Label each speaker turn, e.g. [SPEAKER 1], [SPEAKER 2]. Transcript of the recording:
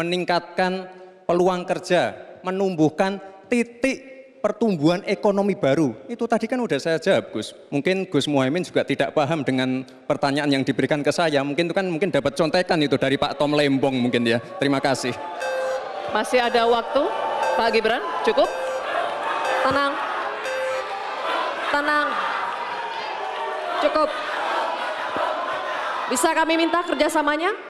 [SPEAKER 1] meningkatkan peluang kerja, menumbuhkan titik pertumbuhan ekonomi baru. Itu tadi kan sudah saya jawab, Gus. Mungkin Gus Muhaimin juga tidak paham dengan pertanyaan yang diberikan ke saya. Mungkin itu kan mungkin dapat contekan itu dari Pak Tom Lembong mungkin ya. Terima kasih.
[SPEAKER 2] Masih ada waktu, Pak Gibran? Cukup?
[SPEAKER 3] Tenang. Tenang. Cukup.
[SPEAKER 4] Bisa kami minta kerjasamanya?